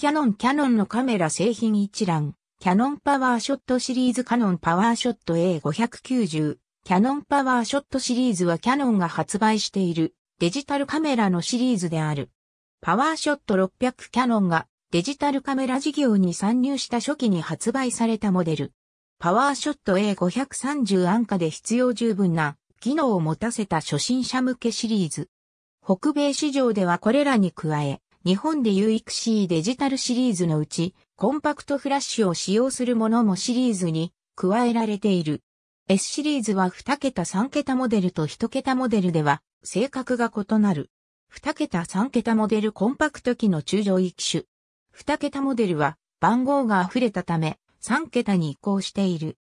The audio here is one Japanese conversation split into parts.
キャノンキャノンのカメラ製品一覧、キャノンパワーショットシリーズカノンパワーショット A590、キャノンパワーショットシリーズはキャノンが発売しているデジタルカメラのシリーズである。パワーショット600キャノンがデジタルカメラ事業に参入した初期に発売されたモデル。パワーショット A530 安価で必要十分な機能を持たせた初心者向けシリーズ。北米市場ではこれらに加え、日本で UXC デジタルシリーズのうち、コンパクトフラッシュを使用するものもシリーズに加えられている。S シリーズは2桁3桁モデルと1桁モデルでは性格が異なる。2桁3桁モデルコンパクト機の中上位機種。2桁モデルは番号が溢れたため3桁に移行している。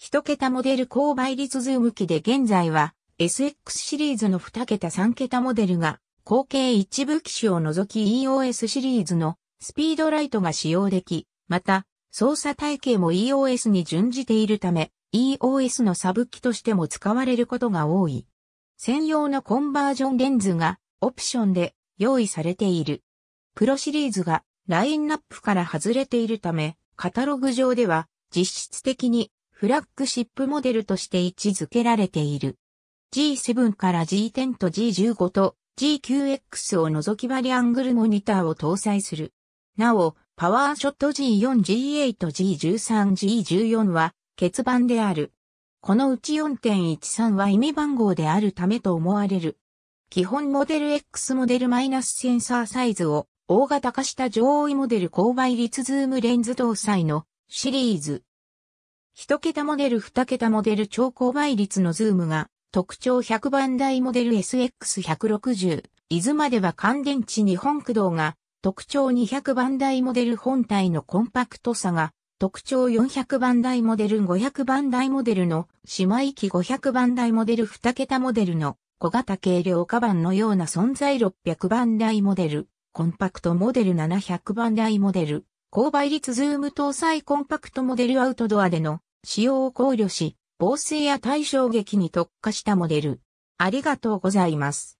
1桁モデル高倍率ズーム機で現在は SX シリーズの2桁3桁モデルが後継一部機種を除き EOS シリーズのスピードライトが使用でき、また、操作体系も EOS に準じているため、EOS のサブ機としても使われることが多い。専用のコンバージョンレンズがオプションで用意されている。プロシリーズがラインナップから外れているため、カタログ上では実質的にフラッグシップモデルとして位置づけられている。G7 から G10 と G15 と GQX を除きバリアングルモニターを搭載する。なお、パワーショット G4、G8、G13、G14 は欠番である。このうち4.13は意味番号であるためと思われる。基本モデル X モデルマイナスセンサーサイズを大型化した上位モデル高倍率ズームレンズ搭載のシリーズ。一桁モデル二桁モデル超高倍率のズームが特徴100番台モデル SX160、伊豆までは乾電池日本駆動が、特徴200番台モデル本体のコンパクトさが、特徴400番台モデル500番台モデルの姉妹機500番台モデル2桁モデルの小型軽量カバンのような存在600番台モデル、コンパクトモデル700番台モデル、高倍率ズーム搭載コンパクトモデルアウトドアでの使用を考慮し、防水や対衝撃に特化したモデル。ありがとうございます。